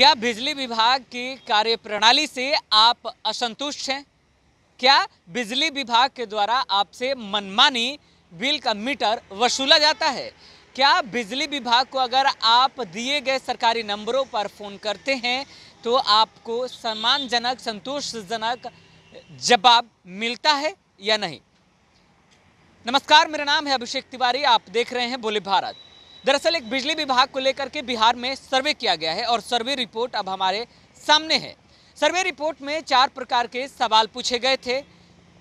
क्या बिजली विभाग की कार्यप्रणाली से आप असंतुष्ट हैं क्या बिजली विभाग के द्वारा आपसे मनमानी बिल का मीटर वसूला जाता है क्या बिजली विभाग को अगर आप दिए गए सरकारी नंबरों पर फ़ोन करते हैं तो आपको सम्मानजनक संतोषजनक जवाब मिलता है या नहीं नमस्कार मेरा नाम है अभिषेक तिवारी आप देख रहे हैं बोले भारत दरअसल एक बिजली विभाग को लेकर के बिहार में सर्वे किया गया है और सर्वे रिपोर्ट अब हमारे सामने है सर्वे रिपोर्ट में चार प्रकार के सवाल पूछे गए थे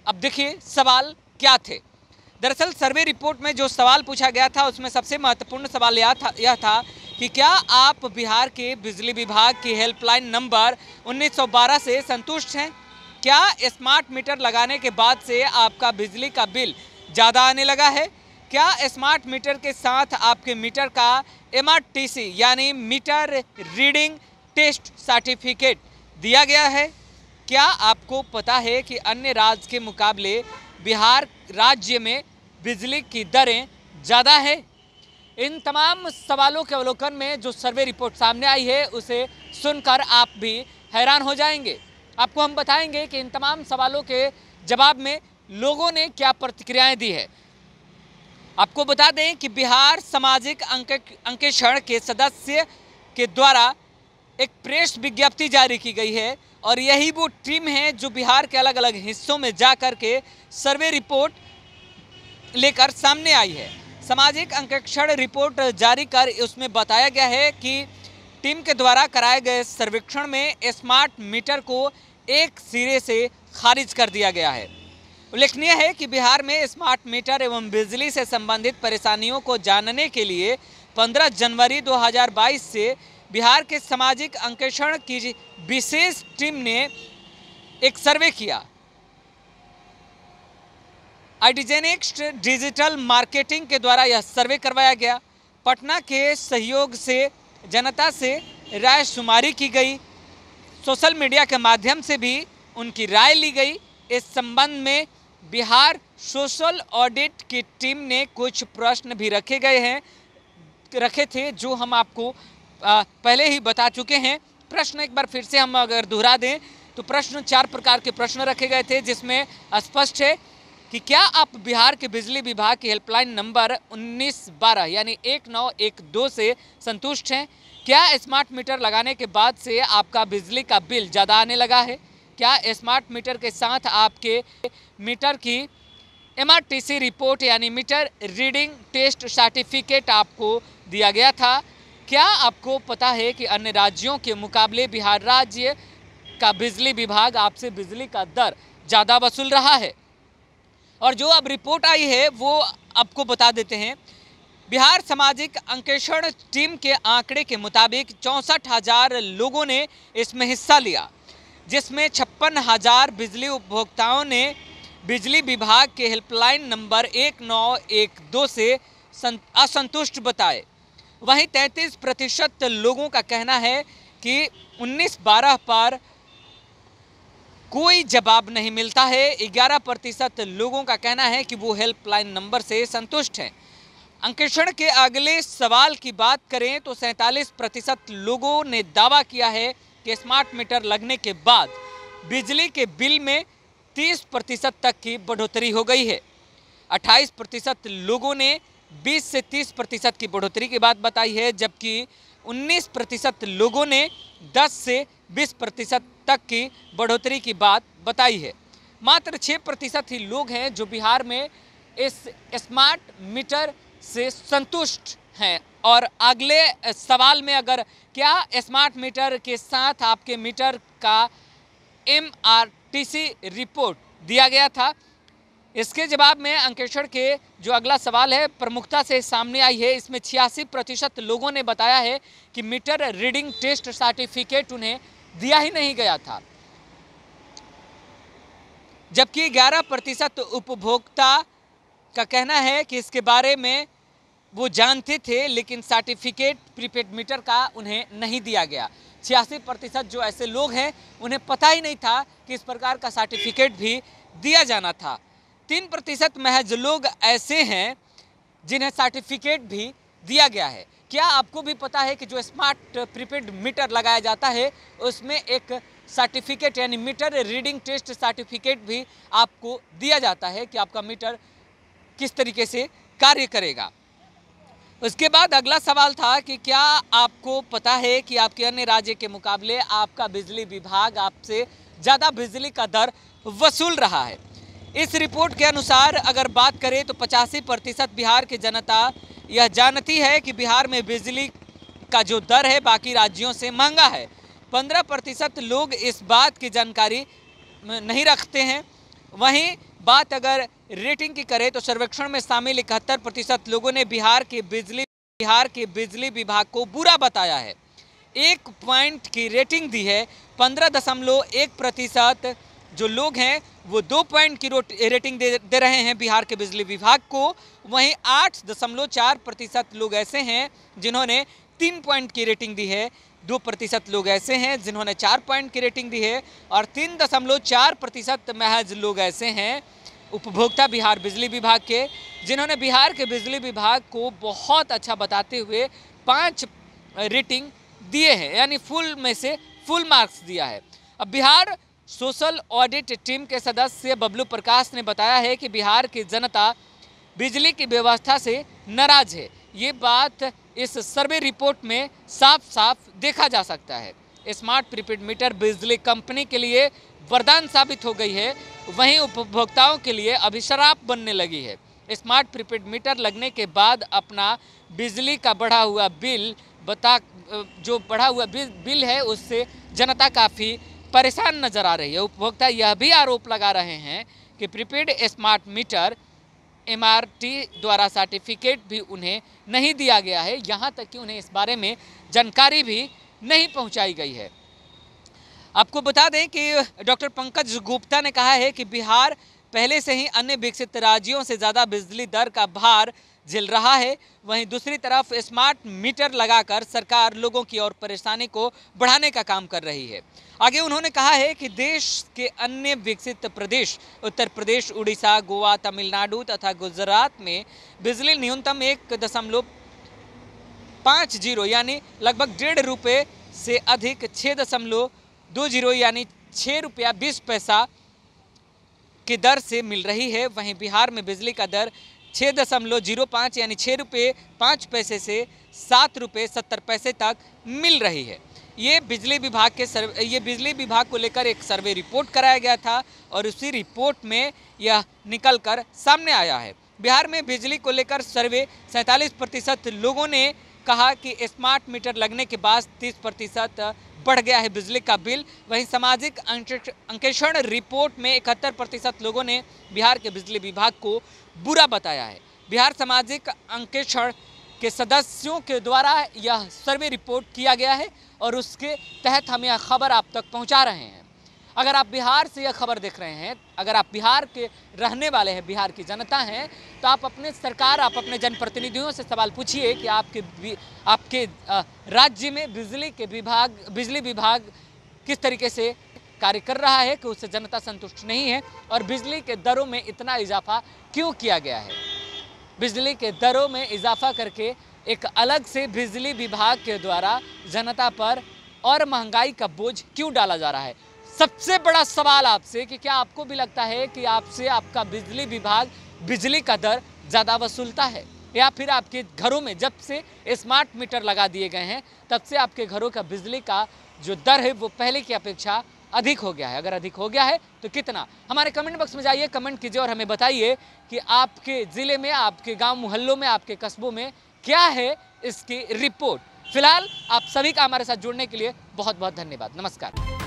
अब देखिए सवाल क्या थे दरअसल सर्वे रिपोर्ट में जो सवाल पूछा गया था उसमें सबसे महत्वपूर्ण सवाल यह था यह था कि क्या आप बिहार के बिजली विभाग की हेल्पलाइन नंबर 1912 से संतुष्ट हैं क्या स्मार्ट मीटर लगाने के बाद से आपका बिजली का बिल ज़्यादा आने लगा है क्या स्मार्ट मीटर के साथ आपके मीटर का एम यानी मीटर रीडिंग टेस्ट सर्टिफिकेट दिया गया है क्या आपको पता है कि अन्य राज्य के मुकाबले बिहार राज्य में बिजली की दरें ज़्यादा है इन तमाम सवालों के अवलोकन में जो सर्वे रिपोर्ट सामने आई है उसे सुनकर आप भी हैरान हो जाएंगे आपको हम बताएंगे कि इन तमाम सवालों के जवाब में लोगों ने क्या प्रतिक्रियाएं दी है आपको बता दें कि बिहार सामाजिक अंकेक्षण के सदस्य के द्वारा एक प्रेस विज्ञप्ति जारी की गई है और यही वो टीम है जो बिहार के अलग अलग हिस्सों में जा कर के सर्वे रिपोर्ट लेकर सामने आई है सामाजिक अंकेक्षण रिपोर्ट जारी कर उसमें बताया गया है कि टीम के द्वारा कराए गए सर्वेक्षण में स्मार्ट मीटर को एक सिरे से खारिज कर दिया गया है उल्लेखनीय है कि बिहार में स्मार्ट मीटर एवं बिजली से संबंधित परेशानियों को जानने के लिए 15 जनवरी 2022 से बिहार के सामाजिक अंकेषण की विशेष टीम ने एक सर्वे किया आइडिजेनिक्स डिजिटल मार्केटिंग के द्वारा यह सर्वे करवाया गया पटना के सहयोग से जनता से राय शुमारी की गई सोशल मीडिया के माध्यम से भी उनकी राय ली गई इस संबंध में बिहार सोशल ऑडिट की टीम ने कुछ प्रश्न भी रखे गए हैं रखे थे जो हम आपको पहले ही बता चुके हैं प्रश्न एक बार फिर से हम अगर दोहरा दें तो प्रश्न चार प्रकार के प्रश्न रखे गए थे जिसमें स्पष्ट है कि क्या आप बिहार के बिजली विभाग की हेल्पलाइन नंबर 1912 यानी एक नौ एक दो से संतुष्ट हैं क्या स्मार्ट मीटर लगाने के बाद से आपका बिजली का बिल ज़्यादा आने लगा है क्या स्मार्ट मीटर के साथ आपके मीटर की एमआरटीसी रिपोर्ट यानी मीटर रीडिंग टेस्ट सर्टिफिकेट आपको दिया गया था क्या आपको पता है कि अन्य राज्यों के मुकाबले बिहार राज्य का बिजली विभाग आपसे बिजली का दर ज़्यादा वसूल रहा है और जो अब रिपोर्ट आई है वो आपको बता देते हैं बिहार सामाजिक अंकेषण टीम के आंकड़े के मुताबिक चौंसठ हज़ार लोगों ने इसमें हिस्सा लिया जिसमें छप्पन हज़ार बिजली उपभोक्ताओं ने बिजली विभाग के हेल्पलाइन नंबर एक नौ एक दो से असंतुष्ट बताए वहीं 33 प्रतिशत लोगों का कहना है कि उन्नीस बारह पर कोई जवाब नहीं मिलता है 11 प्रतिशत लोगों का कहना है कि वो हेल्पलाइन नंबर से संतुष्ट हैं अंकेषण के अगले सवाल की बात करें तो सैंतालीस प्रतिशत लोगों ने दावा किया है कि स्मार्ट मीटर लगने के बाद बिजली के बिल में तीस प्रतिशत तक की बढ़ोतरी हो गई है अट्ठाईस प्रतिशत लोगों ने बीस से तीस प्रतिशत की बढ़ोतरी की बात बताई है जबकि उन्नीस प्रतिशत लोगों ने दस से बीस प्रतिशत तक की बढ़ोतरी की बात बताई है मात्र छः प्रतिशत ही लोग हैं जो बिहार में इस स्मार्ट मीटर से संतुष्ट हैं और अगले सवाल में अगर क्या स्मार्ट मीटर के साथ आपके मीटर का एम आर टीसी रिपोर्ट दिया गया था इसके जवाब में अंकेश्वर के जो अगला सवाल है प्रमुखता से सामने आई है इसमें छियासी प्रतिशत लोगों ने बताया है कि मीटर रीडिंग टेस्ट सर्टिफिकेट उन्हें दिया ही नहीं गया था जबकि 11 प्रतिशत उपभोक्ता का कहना है कि इसके बारे में वो जानते थे लेकिन सर्टिफिकेट प्रीपेड मीटर का उन्हें नहीं दिया गया छियासी प्रतिशत जो ऐसे लोग हैं उन्हें पता ही नहीं था कि इस प्रकार का सर्टिफिकेट भी दिया जाना था तीन प्रतिशत महज लोग ऐसे हैं जिन्हें सर्टिफिकेट भी दिया गया है क्या आपको भी पता है कि जो स्मार्ट प्रीपेड मीटर लगाया जाता है उसमें एक सर्टिफिकेट यानी मीटर रीडिंग टेस्ट सर्टिफिकेट भी आपको दिया जाता है कि आपका मीटर किस तरीके से कार्य करेगा उसके बाद अगला सवाल था कि क्या आपको पता है कि आपके अन्य राज्य के मुकाबले आपका बिजली विभाग आपसे ज़्यादा बिजली का दर वसूल रहा है इस रिपोर्ट के अनुसार अगर बात करें तो पचासी प्रतिशत बिहार की जनता यह जानती है कि बिहार में बिजली का जो दर है बाकी राज्यों से महंगा है पंद्रह प्रतिशत लोग इस बात की जानकारी नहीं रखते हैं वहीं बात अगर रेटिंग की करें तो सर्वेक्षण में शामिल इकहत्तर प्रतिशत लोगों ने बिहार के बिजली बिहार के बिजली विभाग को बुरा बताया है एक पॉइंट की रेटिंग दी है पंद्रह दशमलव एक प्रतिशत जो लोग हैं वो दो पॉइंट की रेटिंग दे, दे रहे हैं बिहार के बिजली विभाग को वहीं आठ दशमलव चार प्रतिशत लोग ऐसे हैं जिन्होंने तीन पॉइंट की रेटिंग दी है दो प्रतिशत लोग ऐसे हैं जिन्होंने चार पॉइंट की रेटिंग दी है और तीन दशमलव चार प्रतिशत महज लोग ऐसे हैं उपभोक्ता बिहार बिजली विभाग के जिन्होंने बिहार के बिजली विभाग को बहुत अच्छा बताते हुए पाँच रेटिंग दिए हैं यानी फुल में से फुल मार्क्स दिया है अब बिहार सोशल ऑडिट टीम के सदस्य बबलू प्रकाश ने बताया है कि बिहार की जनता बिजली की व्यवस्था से नाराज है ये बात इस सर्वे रिपोर्ट में साफ साफ देखा जा सकता है स्मार्ट प्रीपेड मीटर बिजली कंपनी के लिए वरदान साबित हो गई है वहीं उपभोक्ताओं के लिए अभिशराप बनने लगी है स्मार्ट प्रीपेड मीटर लगने के बाद अपना बिजली का बढ़ा हुआ बिल बता जो बढ़ा हुआ बिल बिल है उससे जनता काफ़ी परेशान नज़र आ रही है उपभोक्ता यह भी आरोप लगा रहे हैं कि प्रीपेड स्मार्ट मीटर एमआरटी द्वारा सर्टिफिकेट भी उन्हें नहीं दिया गया है यहाँ तक कि उन्हें इस बारे में जानकारी भी नहीं पहुंचाई गई है आपको बता दें कि डॉक्टर पंकज गुप्ता ने कहा है कि बिहार पहले से ही अन्य विकसित राज्यों से ज़्यादा बिजली दर का भार झेल रहा है वहीं दूसरी तरफ स्मार्ट मीटर लगाकर सरकार लोगों की और परेशानी को बढ़ाने का काम कर रही है आगे उन्होंने कहा है कि देश के अन्य विकसित प्रदेश उत्तर प्रदेश उड़ीसा गोवा तमिलनाडु तथा गुजरात में बिजली न्यूनतम एक दशमलव पाँच जीरो यानी लगभग डेढ़ रुपये से अधिक छः दशमलव दो जीरो यानी छः रुपया बीस पैसा की दर से मिल रही है वहीं बिहार में बिजली का दर छः दशमलव जीरो पाँच यानी छः रुपये पाँच पैसे से सात रुपये सत्तर पैसे तक मिल रही है ये बिजली विभाग के सर्वे ये बिजली विभाग को लेकर एक सर्वे रिपोर्ट कराया गया था और उसी रिपोर्ट में यह निकल कर सामने आया है बिहार में बिजली को लेकर सर्वे सैंतालीस प्रतिशत लोगों ने कहा कि स्मार्ट मीटर लगने के बाद तीस प्रतिशत बढ़ गया है बिजली का बिल वहीं सामाजिक अंकेषण रिपोर्ट में इकहत्तर प्रतिशत लोगों ने बिहार के बिजली विभाग को बुरा बताया है बिहार सामाजिक अंकेषण के सदस्यों के द्वारा यह सर्वे रिपोर्ट किया गया है और उसके तहत हम यह खबर आप तक पहुंचा रहे हैं अगर आप बिहार से यह खबर देख रहे हैं अगर आप बिहार के रहने वाले हैं बिहार की जनता हैं तो आप अपने सरकार आप अपने जनप्रतिनिधियों से सवाल पूछिए कि आपके आपके राज्य में बिजली के विभाग बिजली विभाग किस तरीके से कार्य कर रहा है कि उससे जनता संतुष्ट नहीं है और बिजली के दरों में इतना इजाफा क्यों किया गया है बिजली के दरों में इजाफा करके एक अलग से बिजली विभाग के द्वारा जनता पर और महंगाई का बोझ क्यों डाला जा रहा है सबसे बड़ा सवाल आपसे कि क्या आपको भी लगता है कि आपसे आपका बिजली विभाग बिजली का दर ज़्यादा वसूलता है या फिर आपके घरों में जब से स्मार्ट मीटर लगा दिए गए हैं तब से आपके घरों का बिजली का जो दर है वो पहले की अपेक्षा अधिक हो गया है अगर अधिक हो गया है तो कितना हमारे कमेंट बॉक्स में जाइए कमेंट कीजिए और हमें बताइए कि आपके ज़िले में आपके गांव मोहल्लों में आपके कस्बों में क्या है इसकी रिपोर्ट फिलहाल आप सभी का हमारे साथ जुड़ने के लिए बहुत बहुत धन्यवाद नमस्कार